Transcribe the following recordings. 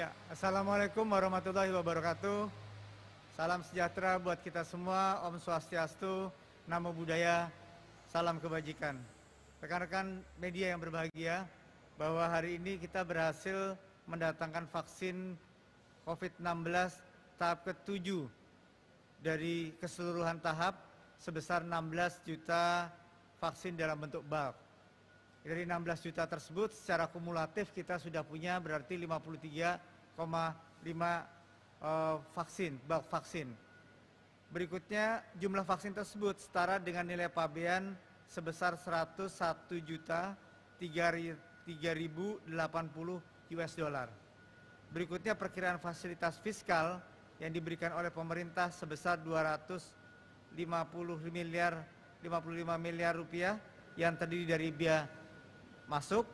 Ya, Assalamualaikum warahmatullahi wabarakatuh. Salam sejahtera buat kita semua, Om Swastiastu, Namo Buddhaya, salam kebajikan. Rekan-rekan media yang berbahagia, bahwa hari ini kita berhasil mendatangkan vaksin COVID-19 tahap ke-7 dari keseluruhan tahap sebesar 16 juta vaksin dalam bentuk bulk. Dari 16 juta tersebut secara kumulatif kita sudah punya berarti 53 Eh, vaksin, bulk vaksin. Berikutnya jumlah vaksin tersebut setara dengan nilai pabean sebesar 101 juta 3.080 US dollar. Berikutnya perkiraan fasilitas fiskal yang diberikan oleh pemerintah sebesar 250 miliar 55 miliar rupiah yang terdiri dari biaya masuk,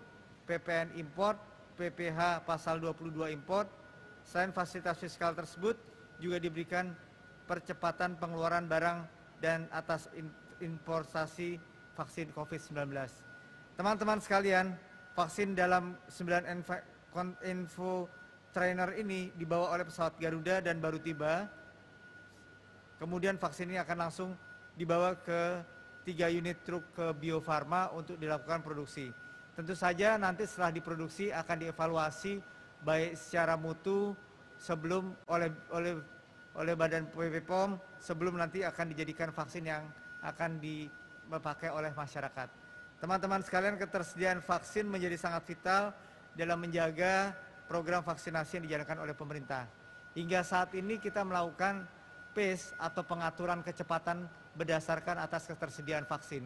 PPN import, PPh pasal 22 import, selain fasilitas fiskal tersebut juga diberikan percepatan pengeluaran barang dan atas importasi vaksin COVID-19. Teman-teman sekalian, vaksin dalam 9 info trainer ini dibawa oleh pesawat Garuda dan baru tiba. Kemudian vaksin ini akan langsung dibawa ke tiga unit truk ke Bio Farma untuk dilakukan produksi. Tentu saja nanti setelah diproduksi akan dievaluasi baik secara mutu sebelum oleh oleh oleh Badan PPOM POM sebelum nanti akan dijadikan vaksin yang akan dipakai oleh masyarakat. Teman-teman sekalian ketersediaan vaksin menjadi sangat vital dalam menjaga program vaksinasi yang dijalankan oleh pemerintah. Hingga saat ini kita melakukan pace atau pengaturan kecepatan berdasarkan atas ketersediaan vaksin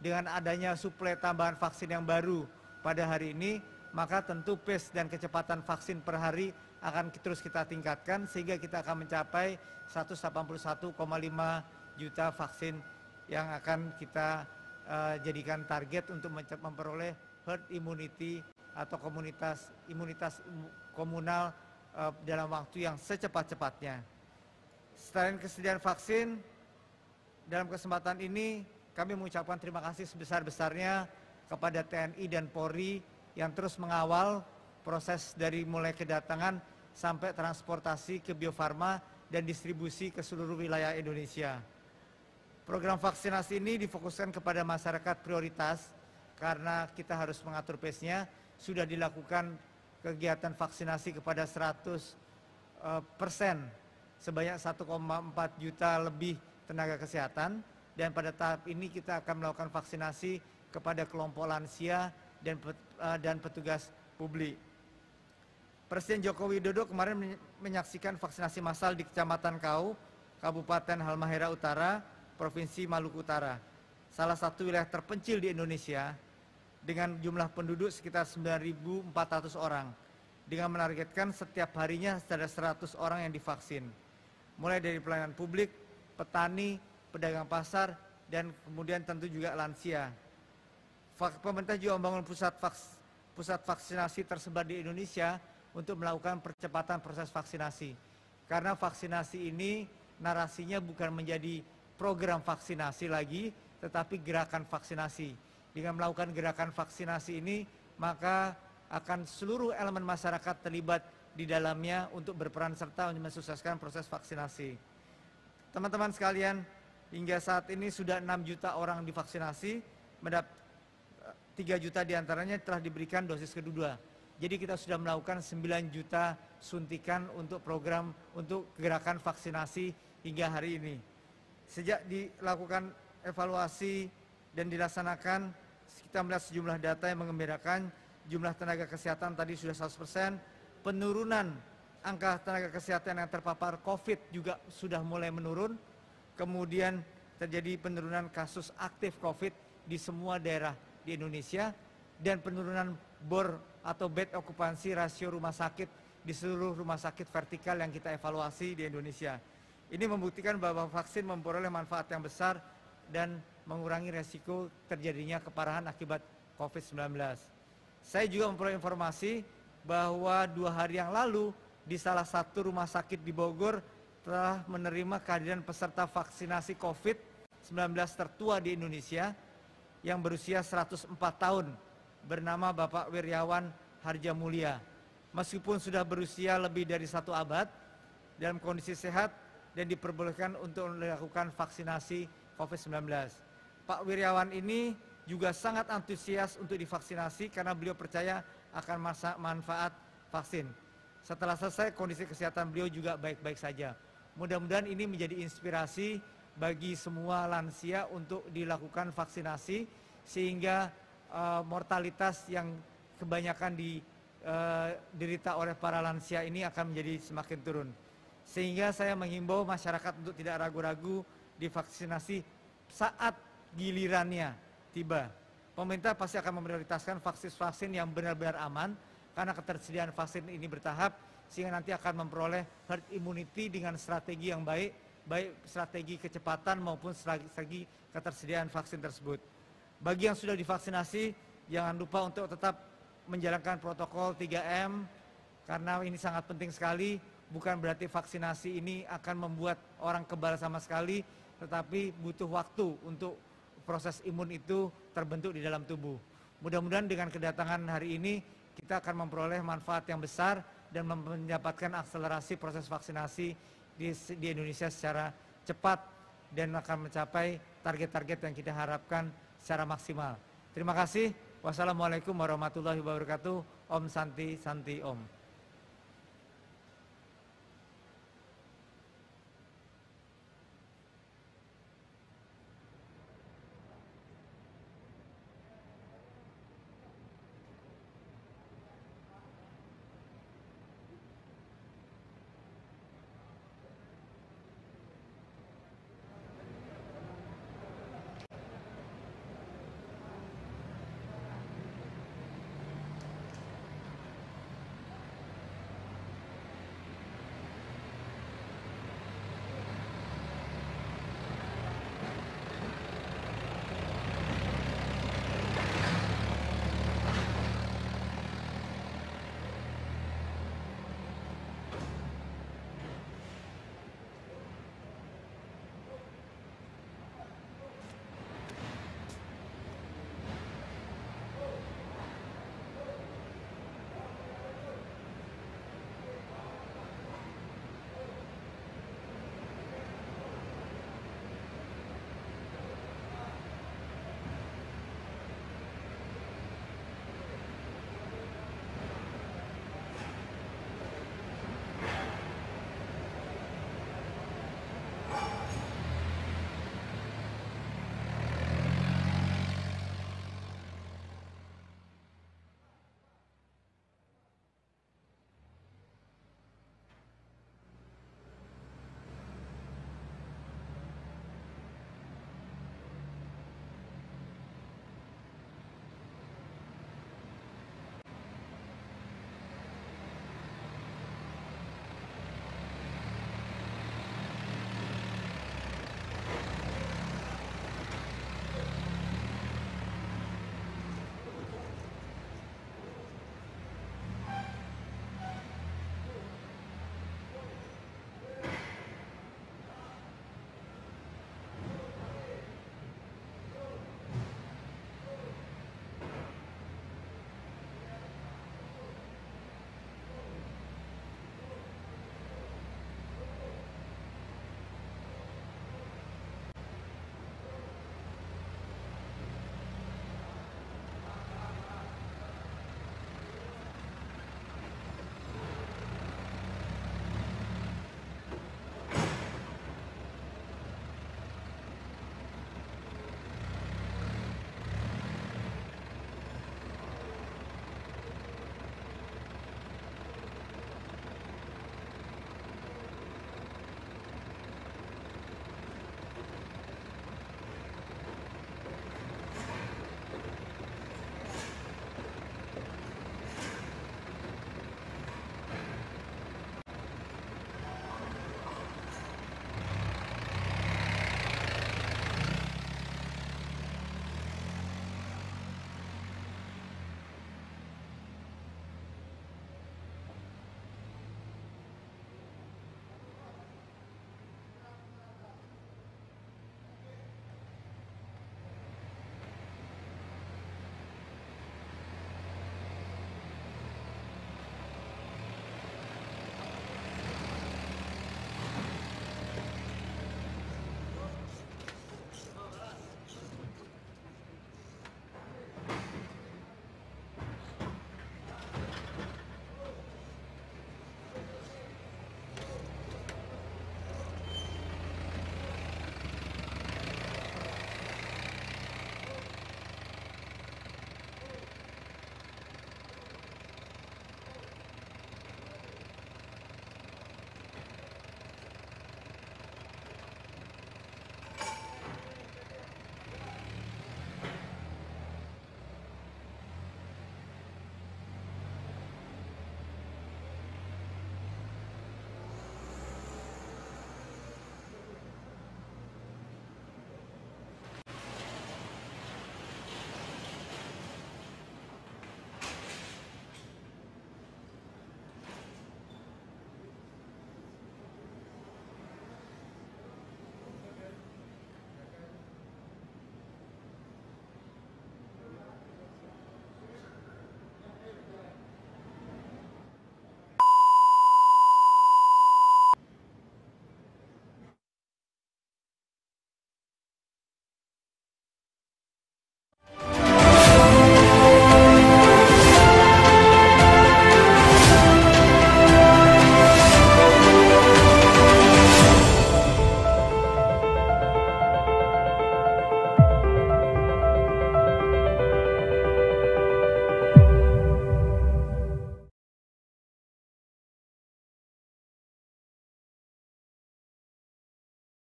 dengan adanya suplai tambahan vaksin yang baru pada hari ini, maka tentu pace dan kecepatan vaksin per hari akan terus kita tingkatkan sehingga kita akan mencapai 181,5 juta vaksin yang akan kita uh, jadikan target untuk memperoleh herd immunity atau komunitas imunitas komunal uh, dalam waktu yang secepat-cepatnya. Selain kesediaan vaksin, dalam kesempatan ini kami mengucapkan terima kasih sebesar-besarnya kepada TNI dan Polri yang terus mengawal proses dari mulai kedatangan sampai transportasi ke Bio Farma dan distribusi ke seluruh wilayah Indonesia. Program vaksinasi ini difokuskan kepada masyarakat prioritas karena kita harus mengatur pace-nya. Sudah dilakukan kegiatan vaksinasi kepada 100 eh, persen sebanyak 1,4 juta lebih tenaga kesehatan dan pada tahap ini kita akan melakukan vaksinasi kepada kelompok lansia dan eh, dan petugas publik. Presiden Joko Widodo kemarin menyaksikan vaksinasi massal di Kecamatan Kau, Kabupaten Halmahera Utara, Provinsi Maluku Utara. Salah satu wilayah terpencil di Indonesia dengan jumlah penduduk sekitar 9.400 orang dengan menargetkan setiap harinya ada 100 orang yang divaksin. Mulai dari pelayanan publik, petani, pedagang pasar, dan kemudian tentu juga lansia. Pemerintah juga membangun pusat, vaks, pusat vaksinasi tersebar di Indonesia untuk melakukan percepatan proses vaksinasi. Karena vaksinasi ini narasinya bukan menjadi program vaksinasi lagi, tetapi gerakan vaksinasi. Dengan melakukan gerakan vaksinasi ini, maka akan seluruh elemen masyarakat terlibat di dalamnya untuk berperan serta untuk mensukseskan proses vaksinasi. Teman-teman sekalian, Hingga saat ini sudah 6 juta orang divaksinasi, mendap 3 eh, juta diantaranya telah diberikan dosis kedua. Jadi kita sudah melakukan 9 juta suntikan untuk program untuk gerakan vaksinasi hingga hari ini. Sejak dilakukan evaluasi dan dilaksanakan, kita melihat sejumlah data yang mengembirakan, jumlah tenaga kesehatan tadi sudah 100%, penurunan angka tenaga kesehatan yang terpapar COVID juga sudah mulai menurun, kemudian terjadi penurunan kasus aktif COVID di semua daerah di Indonesia dan penurunan bor atau bed okupansi rasio rumah sakit di seluruh rumah sakit vertikal yang kita evaluasi di Indonesia. Ini membuktikan bahwa vaksin memperoleh manfaat yang besar dan mengurangi resiko terjadinya keparahan akibat COVID-19. Saya juga memperoleh informasi bahwa dua hari yang lalu di salah satu rumah sakit di Bogor telah menerima kehadiran peserta vaksinasi COVID-19 tertua di Indonesia yang berusia 104 tahun bernama Bapak Wiryawan Mulia. Meskipun sudah berusia lebih dari satu abad, dalam kondisi sehat dan diperbolehkan untuk melakukan vaksinasi COVID-19. Pak Wiryawan ini juga sangat antusias untuk divaksinasi karena beliau percaya akan masa manfaat vaksin. Setelah selesai, kondisi kesehatan beliau juga baik-baik saja. Mudah-mudahan ini menjadi inspirasi bagi semua lansia untuk dilakukan vaksinasi sehingga uh, mortalitas yang kebanyakan diderita eh, oleh para lansia ini akan menjadi semakin turun. Sehingga saya menghimbau masyarakat untuk tidak ragu-ragu divaksinasi saat gilirannya tiba. Pemerintah pasti akan memprioritaskan vaksin-vaksin yang benar-benar aman karena ketersediaan vaksin ini bertahap sehingga nanti akan memperoleh herd immunity dengan strategi yang baik, baik strategi kecepatan maupun strategi ketersediaan vaksin tersebut. Bagi yang sudah divaksinasi, jangan lupa untuk tetap menjalankan protokol 3M karena ini sangat penting sekali, bukan berarti vaksinasi ini akan membuat orang kebal sama sekali, tetapi butuh waktu untuk proses imun itu terbentuk di dalam tubuh. Mudah-mudahan dengan kedatangan hari ini kita akan memperoleh manfaat yang besar dan mendapatkan akselerasi proses vaksinasi di, di Indonesia secara cepat dan akan mencapai target-target yang kita harapkan secara maksimal. Terima kasih. Wassalamualaikum warahmatullahi wabarakatuh. Om Santi Santi Om.